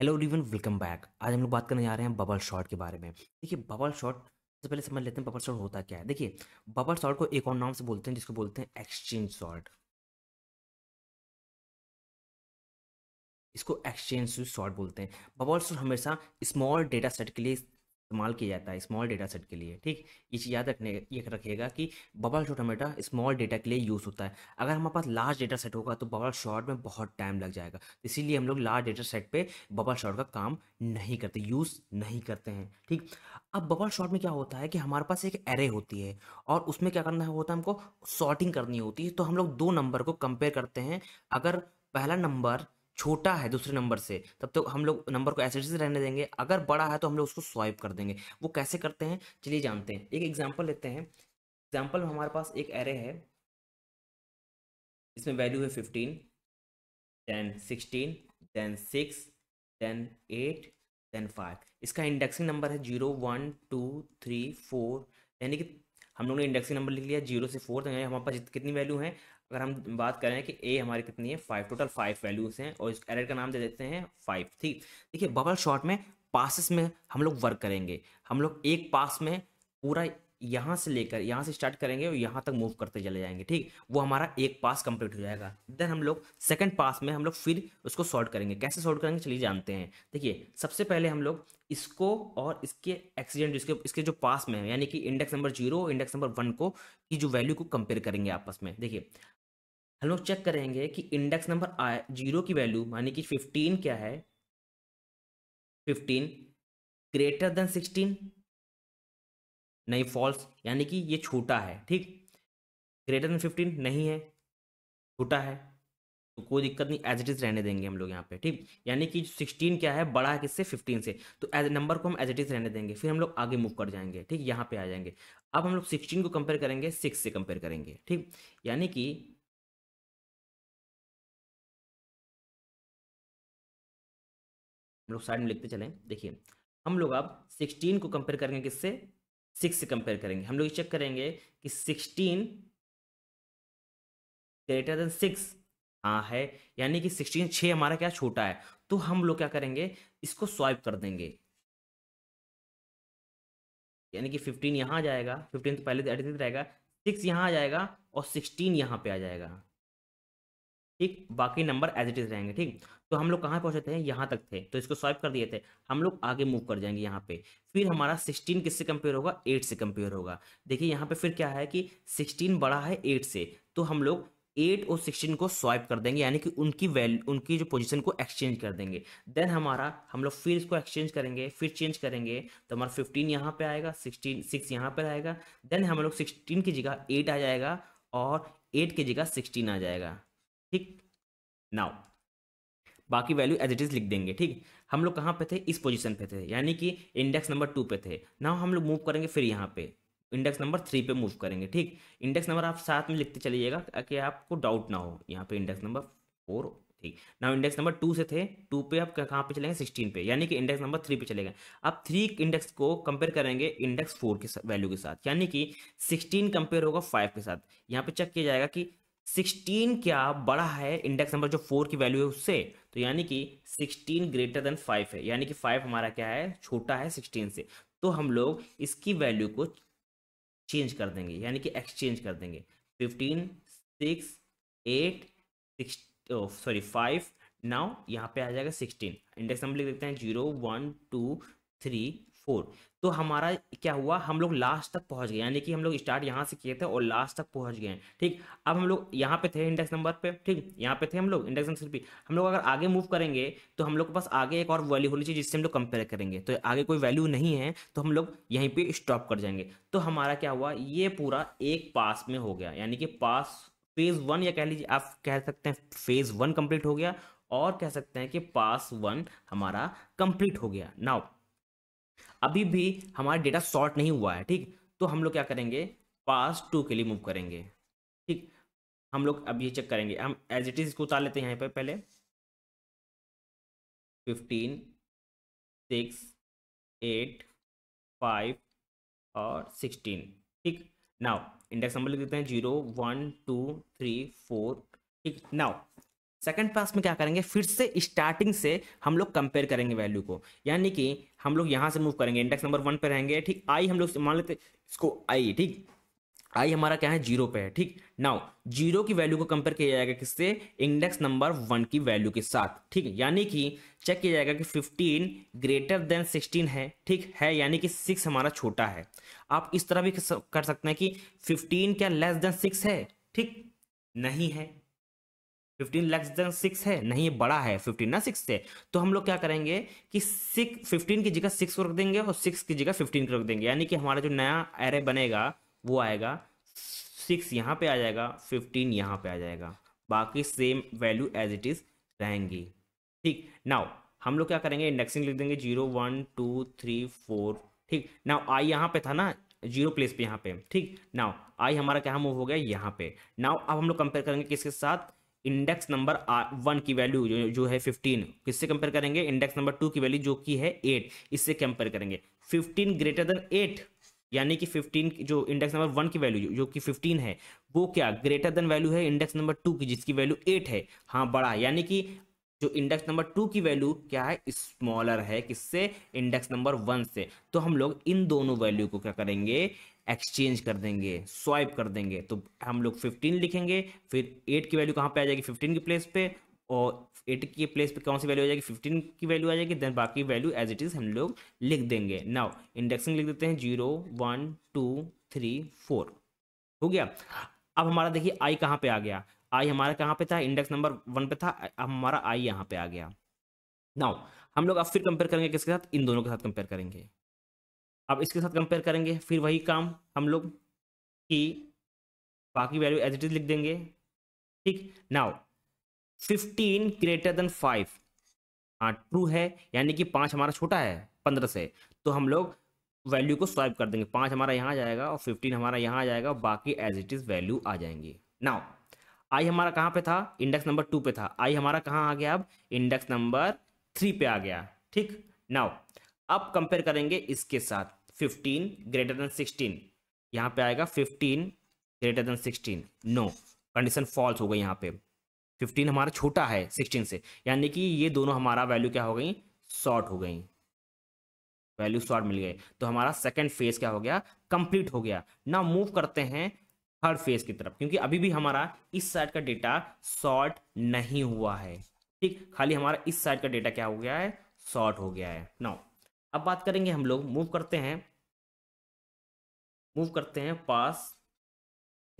hello रिवन welcome back आज हम लोग बात करने जा रहे हैं बबल शॉट के बारे में देखिए बबल शॉट सबसे पहले समझ लेते हैं बबल शॉट होता क्या है देखिए बबल शॉट को एक और नाम से बोलते हैं जिसको बोलते हैं एक्सचेंज शॉट इसको एक्सचेंज शॉट बोलते हैं बबल शॉट हमेशा स्मॉल डेटा सेट के लिए इस्तेमाल किया जाता है स्मॉल डेटा सेट के लिए ठीक ये चीज़ याद रखने ये रखिएगा कि बबल शॉर्ट हमेशा स्मॉल डेटा के लिए यूज़ होता है अगर हमारे पास लार्ज डेटा सेट होगा तो बबल शॉर्ट में बहुत टाइम लग जाएगा इसीलिए हम लोग लार्ज डेटा सेट पे बबल शॉर्ट का काम नहीं करते यूज़ नहीं करते हैं ठीक अब बबल शॉर्ट में क्या होता है कि हमारे पास एक एरे होती है और उसमें क्या करना होता है हमको शॉर्टिंग करनी होती है तो हम लोग दो नंबर को कंपेयर करते हैं अगर पहला नंबर छोटा है दूसरे नंबर से तब तो हम लोग नंबर को ऐसे रहने देंगे अगर बड़ा है तो हम लोग उसको स्वाइप कर देंगे वो कैसे करते हैं चलिए जानते हैं एक एग्जाम्पल लेते हैं एग्जाम्पल में हमारे पास एक एरे है इसमें वैल्यू है fifteen then sixteen then six then eight then five इसका इंडेक्सिंग नंबर है zero one two three four यानी कि हम लोग ने इंडेक्सिंग नंबर लिख लिया जीरो से फोर तो यानी हमारे पास कितनी वैल्यू है अगर हम बात करें कि ए हमारी कितनी है फाइव टोटल फाइव वैल्यूज हैं और इस एरर का नाम दे देते हैं फाइव ठीक देखिए बबल शॉट में पासिस में हम लोग वर्क करेंगे हम लोग एक पास में पूरा यहाँ से लेकर यहाँ से स्टार्ट करेंगे और यहाँ तक मूव करते चले जाएंगे ठीक वो हमारा एक पास कंप्लीट हो जाएगा देन हम लोग सेकंड पास में हम लोग फिर उसको सॉर्ट करेंगे कैसे सॉल्व करेंगे चलिए जानते हैं देखिए सबसे पहले हम लोग इसको और इसके एक्सीडेंट इसके इसके जो पास में है यानी कि index number zero index number one को की जो वैल्यू को कंपेयर करेंगे आपस में देखिए हम लोग चेक करेंगे कि इंडेक्स नंबर आई जीरो की वैल्यू यानी कि फिफ्टीन क्या है फिफ्टीन ग्रेटर देन सिक्सटीन नहीं फॉल्स यानी कि ये छोटा है ठीक ग्रेटर देन फिफ्टीन नहीं है छोटा है तो कोई दिक्कत नहीं एज इट इज़ रहने देंगे हम लोग यहाँ पे ठीक यानी कि 16 क्या है बड़ा है किससे 15 से तो एज नंबर को हम एज इट इज़ रहने देंगे फिर हम लोग आगे मूव कर जाएंगे ठीक यहाँ पे आ जाएंगे अब हम लोग 16 को कंपेयर करेंगे 6 से कंपेयर करेंगे ठीक यानी कि हम लोग साइड में लिखते चले देखिए हम लोग अब सिक्सटीन को कंपेयर करेंगे किससे सिक्स से कंपेयर करेंगे हम लोग चेक करेंगे कि सिक्सटीन ग्रेटर देन सिक्स हाँ है यानी कि सिक्सटीन छः हमारा क्या छोटा है तो हम लोग क्या करेंगे इसको स्वाइप कर देंगे यानी कि फिफ्टीन यहाँ जाएगा फिफ्टीन तो पहले एडिट रहेगा सिक्स यहाँ आ जाएगा और सिक्सटीन यहाँ पे आ जाएगा ठीक बाकी नंबर एज इट इज रहेंगे ठीक तो हम लोग कहाँ पहुँचे थे यहाँ तक थे तो इसको स्वाइप कर दिए थे हम लोग आगे मूव कर जाएंगे यहाँ पे फिर हमारा सिक्सटीन किससे कंपेयर होगा एट से कंपेयर होगा देखिए यहाँ पे फिर क्या है कि सिक्सटीन बड़ा है एट से तो हम लोग एट और सिक्सटीन को स्वाइप कर देंगे यानी कि उनकी वैल्यू उनकी जो पोजीशन को एक्सचेंज कर देंगे देन हमारा हम लोग फिर इसको एक्सचेंज करेंगे फिर चेंज करेंगे तो हमारा फिफ्टीन यहाँ पे आएगा सिक्सटीन सिक्स यहाँ पर आएगा देन हम लोग सिक्सटीन की जगह एट आ जाएगा और एट की जगह सिक्सटीन आ जाएगा ठीक नाउ बाकी वैल्यू एज इट इज लिख देंगे ठीक हम लोग कहाँ पे थे इस पोजीशन पे थे यानी कि इंडेक्स नंबर टू पे थे नाउ हम लोग मूव करेंगे फिर यहाँ पे इंडेक्स नंबर थ्री पे मूव करेंगे ठीक इंडेक्स नंबर आप साथ में लिखते चलिएगा कि आपको डाउट ना हो यहाँ पे इंडेक्स नंबर फोर ठीक ना इंडेक्स नंबर टू से थे टू पे आप कहाँ पे चलेंगे सिक्सटीन पे यानी कि इंडेक्स नंबर थ्री पे चले गए आप थ्री इंडेक्स को कंपेयर करेंगे इंडेक्स फोर के वैल्यू के साथ यानी कि सिक्सटीन कंपेयर होगा फाइव के साथ यहाँ पे चेक किया जाएगा कि सिक्सटीन क्या बड़ा है इंडेक्स नंबर जो फोर की वैल्यू है उससे तो यानी कि सिक्सटीन ग्रेटर देन फाइव है यानी कि फाइव हमारा क्या है छोटा है सिक्सटीन से तो हम लोग इसकी वैल्यू को चेंज कर देंगे यानी कि एक्सचेंज कर देंगे fifteen six eight six sorry five now यहाँ पे आ जाएगा सिक्सटीन इंडेक्स नंबर लिख देते हैं zero one two three four तो हमारा क्या हुआ हम लोग लास्ट तक पहुंच गए यानी कि हम लोग स्टार्ट यहाँ से किए थे और लास्ट तक पहुंच गए हैं ठीक अब हम लोग यहाँ पे थे इंडेक्स नंबर पे ठीक यहाँ पे थे हम लोग इंडेक्स नंबर पे हम लोग अगर आगे मूव करेंगे तो हम लोग के पास आगे एक और वैल्यू होनी चाहिए जिससे हम लोग कंपेयर करेंगे तो आगे कोई वैल्यू नहीं है तो हम लोग यहीं पर स्टॉप कर जाएंगे तो हमारा क्या हुआ ये पूरा एक पास में हो गया यानी कि पास फेज वन या कह लीजिए आप कह सकते हैं फेज वन कंप्लीट हो गया और कह सकते हैं कि पास वन हमारा कंप्लीट हो गया नाउ अभी भी हमारा डेटा सॉर्ट नहीं हुआ है ठीक तो हम लोग क्या करेंगे पास टू के लिए मूव करेंगे ठीक हम लोग अब ये चेक करेंगे हम एज इट इज को उतार लेते हैं यहाँ पर पहले फिफ्टीन सिक्स एट फाइव और सिक्सटीन ठीक नाउ इंडेक्स नंबर लिख देते हैं zero one two three four ठीक नाउ सेकंड पास में क्या करेंगे फिर से स्टार्टिंग से हम लोग कंपेयर करेंगे वैल्यू को यानी कि हम लोग यहाँ से मूव करेंगे इंडेक्स नंबर वन पे रहेंगे ठीक आई हम लोग मान लेते इसको आई ठीक आई हमारा क्या है जीरो पे है ठीक नाउ जीरो की वैल्यू को कंपेयर किया जाएगा किससे इंडेक्स नंबर वन की वैल्यू के साथ ठीक यानी कि चेक किया जाएगा कि फिफ्टीन ग्रेटर देन सिक्सटीन है ठीक है यानी कि सिक्स हमारा छोटा है आप इस तरह भी कर सकते हैं कि फिफ्टीन क्या लेस देन सिक्स है ठीक नहीं है फिफ्टीन लैक्स जगह सिक्स है नहीं ये बड़ा है फिफ्टीन ना सिक्स से तो हम लोग क्या करेंगे कि सिक्स फिफ्टीन की जगह सिक्स को रख देंगे और सिक्स की जगह फिफ्टीन को रख देंगे यानी कि हमारा जो नया एरे बनेगा वो आएगा सिक्स यहाँ पे आ जाएगा फिफ्टीन यहाँ पे आ जाएगा बाकी same value as it is रहेंगी ठीक नाउ हम लोग क्या करेंगे इंडेक्सिंग लिख देंगे zero one two three four ठीक नाउ आई यहाँ पे था ना जीरो प्लेस पे यहाँ पे ठीक नाउ आई हमारा क्या मूव हो गया यहाँ पे नाउ अब हम लोग कंपेयर करेंगे किसके साथ इंडेक्स नंबर वन की वैल्यू जो, जो है फिफ्टीन किससे कंपेयर करेंगे इंडेक्स नंबर टू की वैल्यू जो की है एट इससे कंपेयर करेंगे फिफ्टीन ग्रेटर देन एट यानी कि 15 जो इंडेक्स नंबर वन की वैल्यू जो कि 15 है वो क्या ग्रेटर देन वैल्यू है इंडेक्स नंबर टू की जिसकी वैल्यू 8 है हाँ बड़ा यानी कि जो इंडेक्स नंबर टू की वैल्यू क्या है स्मॉलर है किससे इंडेक्स नंबर वन से तो हम लोग इन दोनों वैल्यू को क्या करेंगे एक्सचेंज कर देंगे स्वाइप कर देंगे तो हम लोग फिफ्टीन लिखेंगे फिर एट की वैल्यू कहाँ पे आ जाएगी फिफ्टीन की प्लेस पे और एट की प्लेस पे कौन सी वैल्यू आ जाएगी फिफ्टीन की वैल्यू आ जाएगी देन बाकी वैल्यू एज इट इज़ हम लोग लिख देंगे नाउ इंडेक्सिंग लिख देते हैं zero one two three four हो गया अब हमारा देखिए आई कहाँ पे आ गया आई हमारा कहाँ पे था इंडेक्स नंबर वन पे था अब हमारा आई यहाँ पे आ गया नाउ हम लोग अब फिर कंपेयर करेंगे किसके साथ इन दोनों के साथ कंपेयर करेंगे अब इसके साथ कंपेयर करेंगे फिर वही काम हम लोग की बाकी वैल्यू एज इट इज लिख देंगे ठीक now fifteen greater than five हाँ ट्रू है यानी कि पाँच हमारा छोटा है पंद्रह से तो हम लोग वैल्यू को स्वाइप कर देंगे पाँच हमारा यहाँ जाएगा और फिफ्टीन हमारा यहाँ आ जाएगा बाकी एज इट इज़ वैल्यू आ जाएंगे नाउ आई हमारा कहाँ पे था इंडेक्स नंबर टू पे था आई हमारा कहाँ आ गया अब इंडेक्स नंबर थ्री पे आ गया ठीक नाउ अब कंपेयर करेंगे इसके साथ फिफ्टीन ग्रेटर देन सिक्सटीन यहाँ पे आएगा fifteen greater than sixteen no condition false हो गई यहाँ पे फिफ्टीन हमारा छोटा है सिक्सटीन से यानी कि ये दोनों हमारा वैल्यू क्या हो गई शॉर्ट हो गई वैल्यू शॉर्ट मिल गए तो हमारा सेकेंड फेज क्या हो गया कंप्लीट हो गया ना मूव करते हैं थर्ड फेज की तरफ क्योंकि अभी भी हमारा इस साइड का डेटा शॉर्ट नहीं हुआ है ठीक खाली हमारा इस साइड का डेटा क्या हो गया है शॉर्ट हो गया है नाउ अब बात करेंगे हम लोग मूव करते हैं मूव करते हैं पास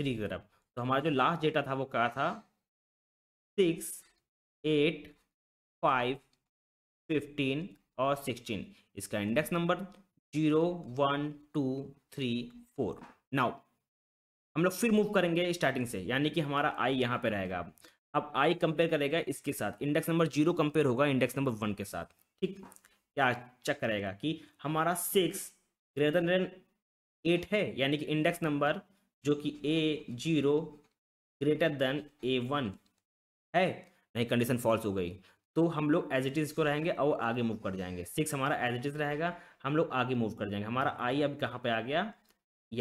थ्री की तरफ तो हमारा जो लास्ट डेटा था वो क्या था सिक्स एट फाइव फिफ्टीन और सिक्सटीन इसका index number zero one two three four now हम लोग फिर मूव करेंगे स्टार्टिंग से यानी कि हमारा आई यहाँ पे रहेगा अब आई कंपेयर करेगा इसके साथ इंडेक्स नंबर जीरो कंपेयर होगा इंडेक्स नंबर वन के साथ ठीक क्या चेक करेगा कि हमारा सिक्स ग्रेटर देन एट है यानी कि इंडेक्स नंबर जो कि A zero greater than A one है नहीं कंडीशन फॉल्स हो गई तो हम लोग एज इट इज़ को रहेंगे और आगे मूव कर जाएंगे सिक्स हमारा एज इट इज़ रहेगा हम लोग आगे मूव कर जाएंगे हमारा आई अब कहाँ पे आ गया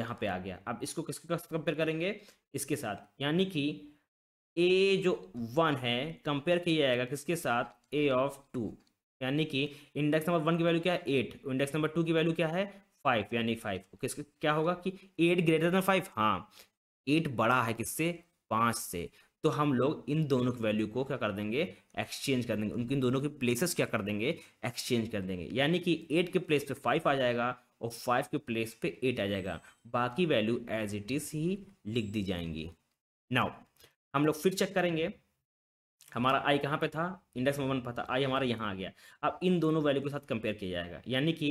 यहाँ पे आ गया अब इसको किसके कंपेयर करेंगे इसके साथ यानी कि ए जो वन है कंपेयर किया जाएगा किसके साथ ए ऑफ टू यानी कि इंडेक्स नंबर वन की वैल्यू क्या है एट इंडेक्स नंबर टू की वैल्यू क्या है फाइव यानी फाइव ओके इसका क्या होगा कि एट ग्रेटर देन फाइव हाँ एट बड़ा है किससे पाँच से तो हम लोग इन दोनों की वैल्यू को क्या कर देंगे एक्सचेंज कर देंगे उनकी इन दोनों के प्लेसेस क्या कर देंगे एक्सचेंज कर देंगे यानी कि एट के प्लेस पे फाइव आ जाएगा और फाइव के प्लेस पे एट आ जाएगा बाकी वैल्यू एज इट इज ही लिख दी जाएंगी नाउ हम लोग फिर चेक करेंगे हमारा आई कहाँ पे था इंडेक्स नंबर वन पर था आई हमारा यहाँ आ गया अब इन दोनों वैल्यू के साथ कंपेयर किया जाएगा यानी कि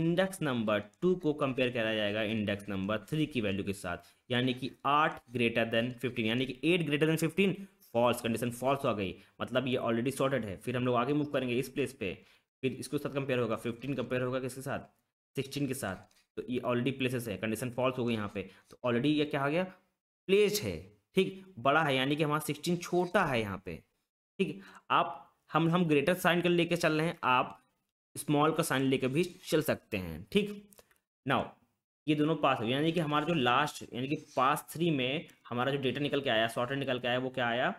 इंडेक्स नंबर टू को कंपेयर करा जाएगा इंडेक्स नंबर थ्री की वैल्यू के साथ यानी कि आठ ग्रेटर देन फिफ्टीन यानी कि eight greater than fifteen false condition false हो गई मतलब ये ऑलरेडी सॉर्टेड है फिर हम लोग आगे मूव करेंगे इस प्लेस पे फिर इसके साथ कंपेयर होगा फिफ्टीन कंपेयर होगा किसके साथ सिक्सटीन के साथ तो ये ऑलरेडी प्लेसेस है कंडीशन फॉल्स हो गई यहाँ पे तो ऑलरेडी ये क्या आ गया प्लेस है ठीक बड़ा है यानी कि हमारा सिक्सटीन छोटा है यहाँ पे ठीक है आप हम हम ग्रेटर साइन का लेके चल रहे हैं आप स्मॉल का साइन लेकर भी चल सकते हैं ठीक नाउ ये दोनों पास है यानी कि हमारा जो लास्ट यानी कि पास थ्री में हमारा जो डेटा निकल के आया शॉर्ट निकल के आया वो क्या आया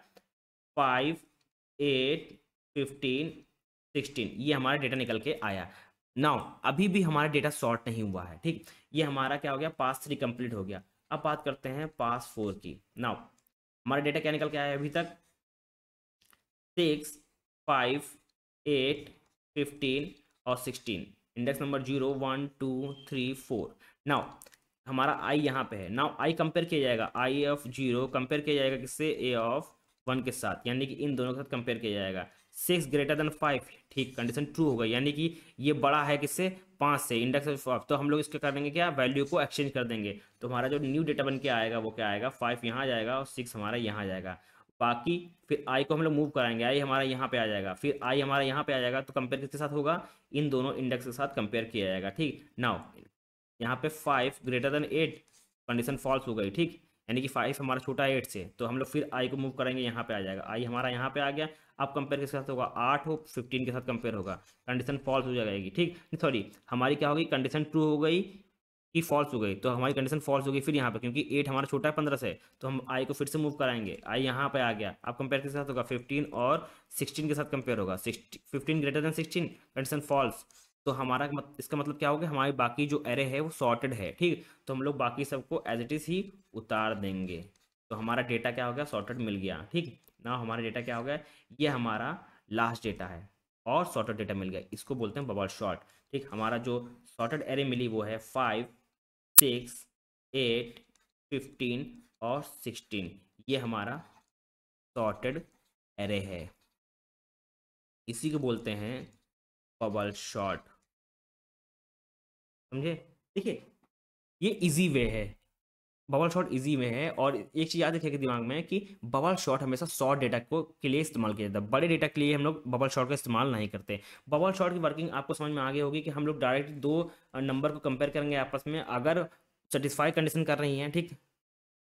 फाइव एट फिफ्टीन सिक्सटीन ये हमारा डेटा निकल के आया नाउ अभी भी हमारा डेटा शॉर्ट नहीं हुआ है ठीक ये हमारा क्या हो गया पास थ्री कंप्लीट हो गया अब बात करते हैं पास फोर की नाउ हमारा डेटा क्या निकल के आया अभी तक सिक्स फाइव एट फिफ्टीन और sixteen index number zero one two three four now हमारा आई यहाँ पे है नाउ आई कंपेयर किया जाएगा आई ऑफ जीरो कंपेयर किया जाएगा किससे ए ऑफ वन के साथ यानी कि इन दोनों के साथ कंपेयर किया जाएगा सिक्स ग्रेटर देन फाइव ठीक कंडीशन ट्रू होगा यानी कि ये बड़ा है किससे पाँच से इंडेक्स ऑफ फाइव तो हम लोग इसका कर देंगे क्या वैल्यू को एक्सचेंज कर देंगे तो हमारा जो न्यू डेटा बन के आएगा वो क्या आएगा फाइव यहाँ जाएगा और सिक्स हमारा यहाँ जाएगा बाकी फिर आई को हम लोग मूव कराएंगे आई हमारा यहाँ पे आ जाएगा फिर आई हमारा यहाँ पे आ जाएगा तो कंपेयर किसके साथ होगा इन दोनों इंडेक्स के साथ कंपेयर किया जाएगा ठीक नाउ यहाँ पे five greater than eight condition false हो गई ठीक यानी कि फाइव हमारा छोटा एट से तो हम लोग फिर आई को मूव करेंगे यहाँ पे आ जाएगा आई हमारा यहाँ पे आ गया अब कंपेयर किसके साथ होगा आठ हो फिफ्टीन के साथ कंपेयर होगा कंडीशन फॉल्स हो जाएगी ठीक सॉरी हमारी क्या होगी कंडीशन ट्रू हो गई कि फॉल्स हो गई तो हमारी कंडीशन फॉल्स हो गई फिर यहाँ पर क्योंकि एट हमारा छोटा है पंद्रह से तो हम आई को फिर से मूव कराएंगे आई यहाँ पर आ गया आप कंपेयर किसके साथ होगा फिफ्टीन और सिक्सटीन के साथ कंपेयर होगा fifteen greater than sixteen condition false तो हमारा मत, इसका मतलब क्या हो गया हमारी बाकी जो एरे है वो सॉर्टेड है ठीक तो हम लोग बाकी सबको एज इट इज़ ही उतार देंगे तो हमारा डेटा क्या हो गया सॉर्टेड मिल गया ठीक ना हमारा डेटा क्या हो गया ये हमारा लास्ट डेटा है और सॉर्टेड डेटा मिल गया इसको बोलते हैं बबल शॉर्ट ठीक हमारा जो सॉर्टेड एरे मिली वो है फाइव सिक्स एट फिफ्टीन और सिक्सटीन ये हमारा सॉर्टेड एरे है इसी को बोलते हैं बबल शॉर्ट समझे देखिए ये इजी वे है बबल शॉट इजी में है और एक चीज़ याद रखिएगा दिमाग में कि बबल शॉट हमेशा शॉर्ट डेटा को के लिए इस्तेमाल किया जाता है बड़े डेटा के लिए हम लोग बबल शॉट का इस्तेमाल नहीं करते बबल शॉट की वर्किंग आपको समझ में आगे होगी कि हम लोग डायरेक्ट दो नंबर को कंपेयर करेंगे आपस में अगर सेटिस्फाई कंडीशन कर रही हैं ठीक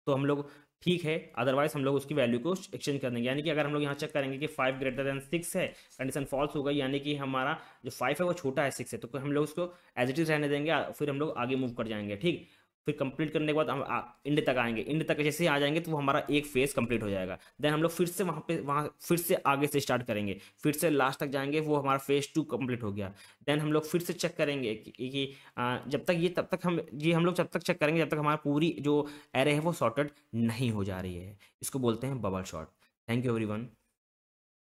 तो हम लोग ठीक है अदरवाइज हम लोग उसकी वैल्यू को एक्सचेंज कर देंगे यानी कि अगर हम लोग यहाँ चेक करेंगे कि फाइव ग्रेटर देन सिक्स है कंडीशन फॉल्स हो गई यानी कि हमारा जो फाइव है वो छोटा है सिक्स है तो हम लोग उसको एज इट इज रहने देंगे फिर हम लोग आगे मूव कर जाएंगे ठीक फिर कंप्लीट करने के बाद हम इंड तक आएंगे इंड तक जैसे ही आ जाएंगे तो हमारा एक फेज कंप्लीट हो जाएगा देन हम लोग फिर से वहाँ पे वहाँ फिर से आगे से स्टार्ट करेंगे फिर से लास्ट तक जाएंगे वो हमारा फेज टू कंप्लीट हो गया देन हम लोग फिर से चेक करेंगे कि, कि आ, जब तक ये तब तक हम ये हम लोग जब तक चेक करेंगे जब तक हमारा पूरी जो एरे है वो शॉर्टेड नहीं हो जा रही है इसको बोलते हैं bubble sort thank you every